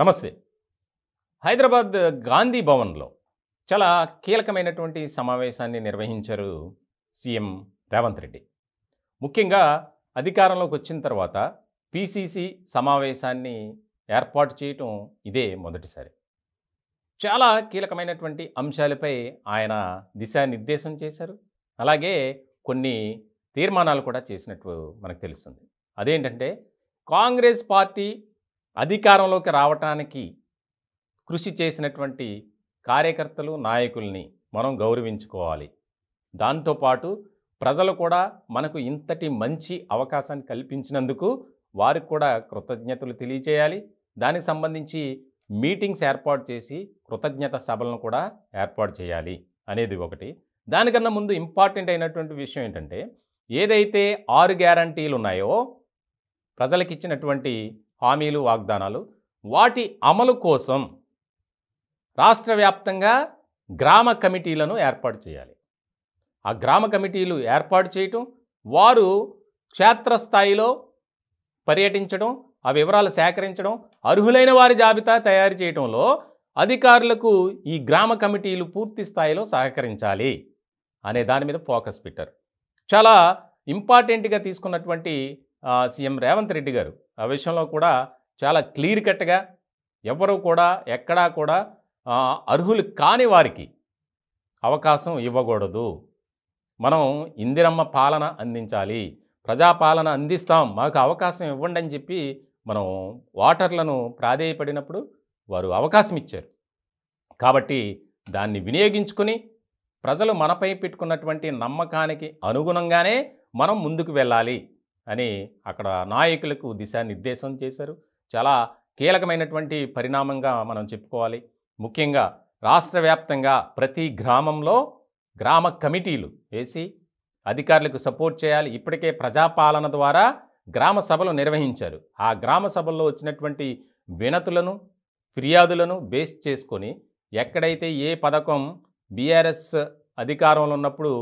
నమస్తే హైదరాబాద్ గాంధీ భవన్లో చాలా కీలకమైనటువంటి సమావేశాన్ని నిర్వహించారు సీఎం రేవంత్ రెడ్డి ముఖ్యంగా అధికారంలోకి వచ్చిన తర్వాత పీసీసీ సమావేశాన్ని ఏర్పాటు చేయటం ఇదే మొదటిసారి చాలా కీలకమైనటువంటి అంశాలపై ఆయన దిశానిర్దేశం చేశారు అలాగే కొన్ని తీర్మానాలు కూడా చేసినట్టు మనకు తెలుస్తుంది అదేంటంటే కాంగ్రెస్ పార్టీ అధికారంలోకి రావటానికి కృషి చేసినటువంటి కార్యకర్తలు నాయకుల్ని మనం గౌరవించుకోవాలి దాంతోపాటు ప్రజలు కూడా మనకు ఇంతటి మంచి అవకాశాన్ని కల్పించినందుకు వారికి కూడా కృతజ్ఞతలు తెలియచేయాలి దానికి సంబంధించి మీటింగ్స్ ఏర్పాటు చేసి కృతజ్ఞత సభలను కూడా ఏర్పాటు చేయాలి అనేది ఒకటి దానికన్నా ముందు ఇంపార్టెంట్ అయినటువంటి విషయం ఏంటంటే ఏదైతే ఆరు గ్యారంటీలు ఉన్నాయో ప్రజలకు ఇచ్చినటువంటి హామీలు వాగ్దానాలు వాటి అమలు కోసం రాష్ట్ర వ్యాప్తంగా గ్రామ కమిటీలను ఏర్పాటు చేయాలి ఆ గ్రామ కమిటీలు ఏర్పాటు చేయటం వారు క్షేత్రస్థాయిలో పర్యటించడం ఆ వివరాలు సేకరించడం అర్హులైన వారి జాబితా తయారు చేయడంలో అధికారులకు ఈ గ్రామ కమిటీలు పూర్తి స్థాయిలో సహకరించాలి అనే దాని మీద ఫోకస్ పెట్టారు చాలా ఇంపార్టెంట్గా తీసుకున్నటువంటి సీఎం రేవంత్ రెడ్డి గారు ఆ విషయంలో కూడా చాలా క్లియర్ కట్గా ఎవరు కూడా ఎక్కడా కూడా అర్హులు కాని వారికి అవకాశం ఇవ్వకూడదు మనం ఇందిరమ్మ పాలన అందించాలి ప్రజాపాలన అందిస్తాం మాకు అవకాశం ఇవ్వండి అని చెప్పి మనం వాటర్లను ప్రాధేయపడినప్పుడు వారు అవకాశం ఇచ్చారు కాబట్టి దాన్ని వినియోగించుకుని ప్రజలు మనపై పెట్టుకున్నటువంటి నమ్మకానికి అనుగుణంగానే మనం ముందుకు వెళ్ళాలి అని అక్కడ నాయకులకు దిశానిర్దేశం చేశారు చాలా కీలకమైనటువంటి పరిణామంగా మనం చెప్పుకోవాలి ముఖ్యంగా రాష్ట్ర వ్యాప్తంగా ప్రతి గ్రామంలో గ్రామ కమిటీలు వేసి అధికారులకు సపోర్ట్ చేయాలి ఇప్పటికే ప్రజాపాలన ద్వారా గ్రామ సభలు నిర్వహించారు ఆ గ్రామ సభల్లో వచ్చినటువంటి వినతులను ఫిర్యాదులను బేస్ చేసుకొని ఎక్కడైతే ఏ పథకం బీఆర్ఎస్ అధికారంలో ఉన్నప్పుడు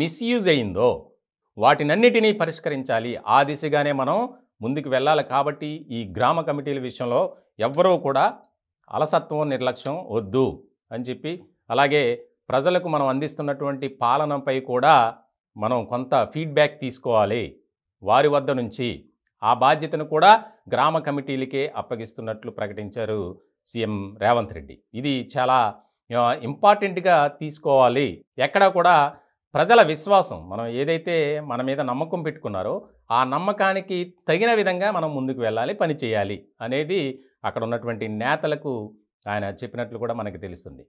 మిస్యూజ్ అయిందో వాటినన్నిటినీ పరిష్కరించాలి ఆ దిశగానే మనం ముందుకు వెళ్ళాలి కాబట్టి ఈ గ్రామ కమిటీల విషయంలో ఎవరూ కూడా అలసత్వం నిర్లక్ష్యం వద్దు అని చెప్పి అలాగే ప్రజలకు మనం అందిస్తున్నటువంటి పాలనపై కూడా మనం కొంత ఫీడ్బ్యాక్ తీసుకోవాలి వారి వద్ద నుంచి ఆ బాధ్యతను కూడా గ్రామ కమిటీలకే అప్పగిస్తున్నట్లు ప్రకటించారు సీఎం రేవంత్ రెడ్డి ఇది చాలా ఇంపార్టెంట్గా తీసుకోవాలి ఎక్కడా కూడా ప్రజల విశ్వాసం మనం ఏదైతే మన మీద నమ్మకం పెట్టుకున్నారో ఆ నమ్మకానికి తగిన విధంగా మనం ముందుకు వెళ్ళాలి పని చేయాలి అనేది అక్కడ ఉన్నటువంటి నేతలకు ఆయన చెప్పినట్లు కూడా మనకి తెలుస్తుంది